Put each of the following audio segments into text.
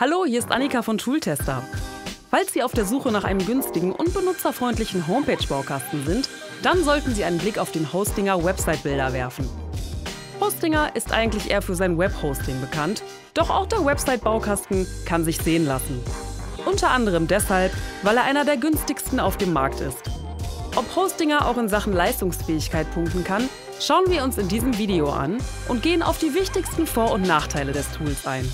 Hallo, hier ist Annika von Tooltester. Falls Sie auf der Suche nach einem günstigen und benutzerfreundlichen Homepage-Baukasten sind, dann sollten Sie einen Blick auf den Hostinger Website-Builder werfen. Hostinger ist eigentlich eher für sein Webhosting bekannt, doch auch der Website-Baukasten kann sich sehen lassen. Unter anderem deshalb, weil er einer der günstigsten auf dem Markt ist. Ob Hostinger auch in Sachen Leistungsfähigkeit punkten kann, schauen wir uns in diesem Video an und gehen auf die wichtigsten Vor- und Nachteile des Tools ein.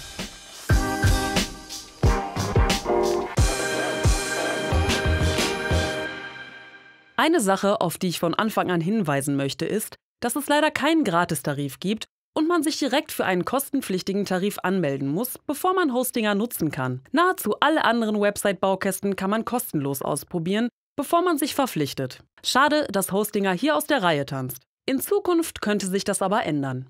Eine Sache, auf die ich von Anfang an hinweisen möchte, ist, dass es leider keinen Gratistarif gibt und man sich direkt für einen kostenpflichtigen Tarif anmelden muss, bevor man Hostinger nutzen kann. Nahezu alle anderen Website-Baukästen kann man kostenlos ausprobieren, bevor man sich verpflichtet. Schade, dass Hostinger hier aus der Reihe tanzt. In Zukunft könnte sich das aber ändern.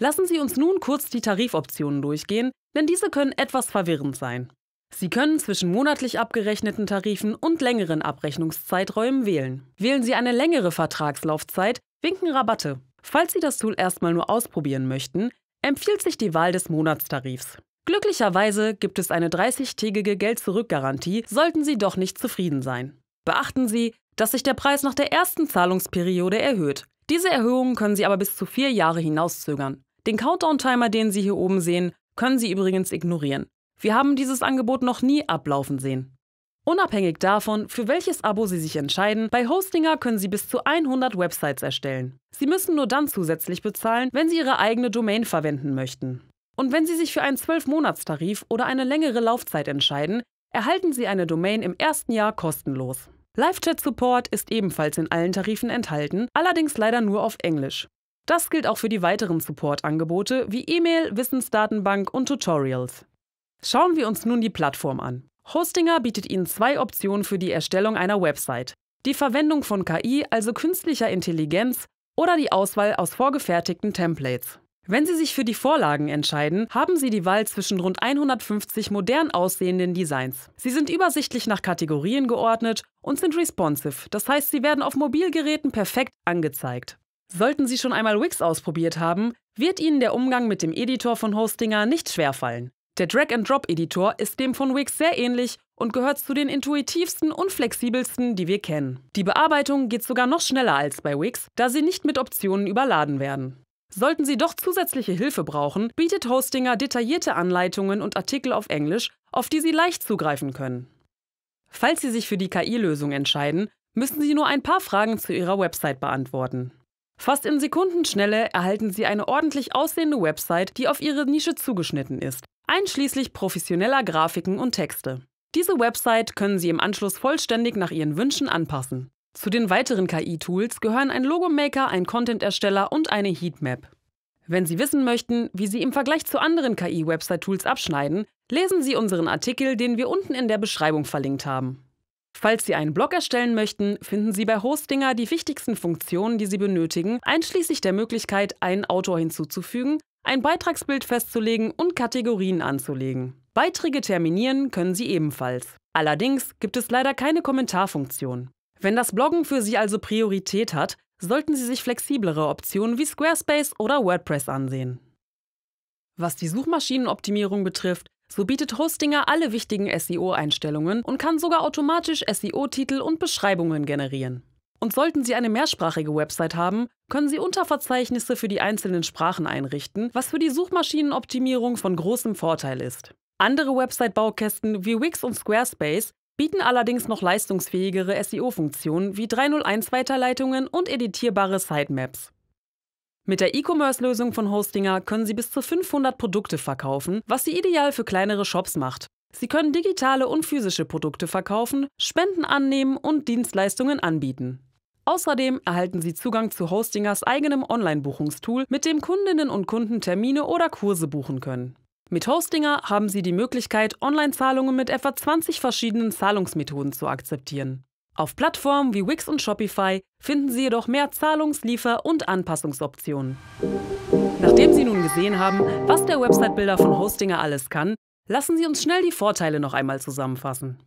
Lassen Sie uns nun kurz die Tarifoptionen durchgehen, denn diese können etwas verwirrend sein. Sie können zwischen monatlich abgerechneten Tarifen und längeren Abrechnungszeiträumen wählen. Wählen Sie eine längere Vertragslaufzeit, winken Rabatte. Falls Sie das Tool erstmal nur ausprobieren möchten, empfiehlt sich die Wahl des Monatstarifs. Glücklicherweise gibt es eine 30-tägige Geld-Zurück-Garantie, sollten Sie doch nicht zufrieden sein. Beachten Sie, dass sich der Preis nach der ersten Zahlungsperiode erhöht. Diese Erhöhungen können Sie aber bis zu vier Jahre hinauszögern. Den Countdown-Timer, den Sie hier oben sehen, können Sie übrigens ignorieren. Wir haben dieses Angebot noch nie ablaufen sehen. Unabhängig davon, für welches Abo Sie sich entscheiden, bei Hostinger können Sie bis zu 100 Websites erstellen. Sie müssen nur dann zusätzlich bezahlen, wenn Sie Ihre eigene Domain verwenden möchten. Und wenn Sie sich für einen 12-Monats-Tarif oder eine längere Laufzeit entscheiden, erhalten Sie eine Domain im ersten Jahr kostenlos. Live-Chat-Support ist ebenfalls in allen Tarifen enthalten, allerdings leider nur auf Englisch. Das gilt auch für die weiteren Support-Angebote wie E-Mail, Wissensdatenbank und Tutorials. Schauen wir uns nun die Plattform an. Hostinger bietet Ihnen zwei Optionen für die Erstellung einer Website. Die Verwendung von KI, also künstlicher Intelligenz, oder die Auswahl aus vorgefertigten Templates. Wenn Sie sich für die Vorlagen entscheiden, haben Sie die Wahl zwischen rund 150 modern aussehenden Designs. Sie sind übersichtlich nach Kategorien geordnet und sind responsive, das heißt, sie werden auf Mobilgeräten perfekt angezeigt. Sollten Sie schon einmal Wix ausprobiert haben, wird Ihnen der Umgang mit dem Editor von Hostinger nicht schwerfallen. Der Drag-and-Drop-Editor ist dem von Wix sehr ähnlich und gehört zu den intuitivsten und flexibelsten, die wir kennen. Die Bearbeitung geht sogar noch schneller als bei Wix, da sie nicht mit Optionen überladen werden. Sollten Sie doch zusätzliche Hilfe brauchen, bietet Hostinger detaillierte Anleitungen und Artikel auf Englisch, auf die Sie leicht zugreifen können. Falls Sie sich für die KI-Lösung entscheiden, müssen Sie nur ein paar Fragen zu Ihrer Website beantworten. Fast in Sekundenschnelle erhalten Sie eine ordentlich aussehende Website, die auf Ihre Nische zugeschnitten ist einschließlich professioneller Grafiken und Texte. Diese Website können Sie im Anschluss vollständig nach Ihren Wünschen anpassen. Zu den weiteren KI-Tools gehören ein Logomaker, ein Content-Ersteller und eine Heatmap. Wenn Sie wissen möchten, wie Sie im Vergleich zu anderen KI-Website-Tools abschneiden, lesen Sie unseren Artikel, den wir unten in der Beschreibung verlinkt haben. Falls Sie einen Blog erstellen möchten, finden Sie bei Hostinger die wichtigsten Funktionen, die Sie benötigen, einschließlich der Möglichkeit, einen Autor hinzuzufügen ein Beitragsbild festzulegen und Kategorien anzulegen. Beiträge terminieren können Sie ebenfalls. Allerdings gibt es leider keine Kommentarfunktion. Wenn das Bloggen für Sie also Priorität hat, sollten Sie sich flexiblere Optionen wie Squarespace oder WordPress ansehen. Was die Suchmaschinenoptimierung betrifft, so bietet Hostinger alle wichtigen SEO-Einstellungen und kann sogar automatisch SEO-Titel und Beschreibungen generieren. Und sollten Sie eine mehrsprachige Website haben, können Sie Unterverzeichnisse für die einzelnen Sprachen einrichten, was für die Suchmaschinenoptimierung von großem Vorteil ist. Andere Website-Baukästen wie Wix und Squarespace bieten allerdings noch leistungsfähigere SEO-Funktionen wie 301-Weiterleitungen und editierbare Sitemaps. Mit der E-Commerce-Lösung von Hostinger können Sie bis zu 500 Produkte verkaufen, was sie ideal für kleinere Shops macht. Sie können digitale und physische Produkte verkaufen, Spenden annehmen und Dienstleistungen anbieten. Außerdem erhalten Sie Zugang zu Hostingers eigenem Online-Buchungstool, mit dem Kundinnen und Kunden Termine oder Kurse buchen können. Mit Hostinger haben Sie die Möglichkeit, Online-Zahlungen mit etwa 20 verschiedenen Zahlungsmethoden zu akzeptieren. Auf Plattformen wie Wix und Shopify finden Sie jedoch mehr Zahlungsliefer- und Anpassungsoptionen. Nachdem Sie nun gesehen haben, was der Website-Builder von Hostinger alles kann, lassen Sie uns schnell die Vorteile noch einmal zusammenfassen.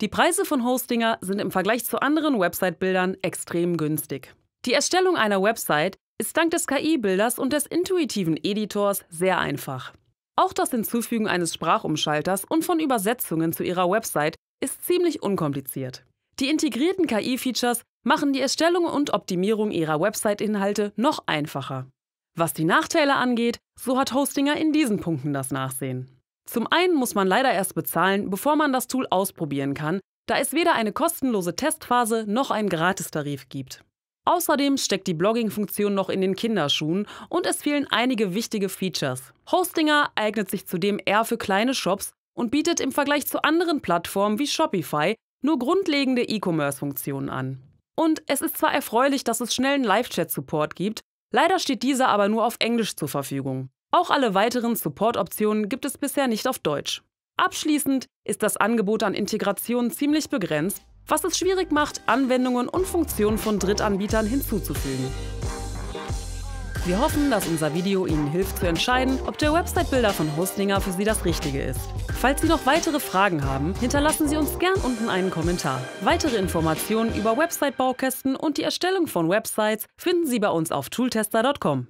Die Preise von Hostinger sind im Vergleich zu anderen Website-Bildern extrem günstig. Die Erstellung einer Website ist dank des KI-Bilders und des intuitiven Editors sehr einfach. Auch das Hinzufügen eines Sprachumschalters und von Übersetzungen zu Ihrer Website ist ziemlich unkompliziert. Die integrierten KI-Features machen die Erstellung und Optimierung Ihrer Website-Inhalte noch einfacher. Was die Nachteile angeht, so hat Hostinger in diesen Punkten das Nachsehen. Zum einen muss man leider erst bezahlen, bevor man das Tool ausprobieren kann, da es weder eine kostenlose Testphase noch einen Gratistarif gibt. Außerdem steckt die Blogging-Funktion noch in den Kinderschuhen und es fehlen einige wichtige Features. Hostinger eignet sich zudem eher für kleine Shops und bietet im Vergleich zu anderen Plattformen wie Shopify nur grundlegende E-Commerce-Funktionen an. Und es ist zwar erfreulich, dass es schnellen Live-Chat-Support gibt, leider steht dieser aber nur auf Englisch zur Verfügung. Auch alle weiteren Support-Optionen gibt es bisher nicht auf Deutsch. Abschließend ist das Angebot an Integration ziemlich begrenzt, was es schwierig macht, Anwendungen und Funktionen von Drittanbietern hinzuzufügen. Wir hoffen, dass unser Video Ihnen hilft zu entscheiden, ob der Website-Builder von Hostinger für Sie das Richtige ist. Falls Sie noch weitere Fragen haben, hinterlassen Sie uns gern unten einen Kommentar. Weitere Informationen über Website-Baukästen und die Erstellung von Websites finden Sie bei uns auf tooltester.com.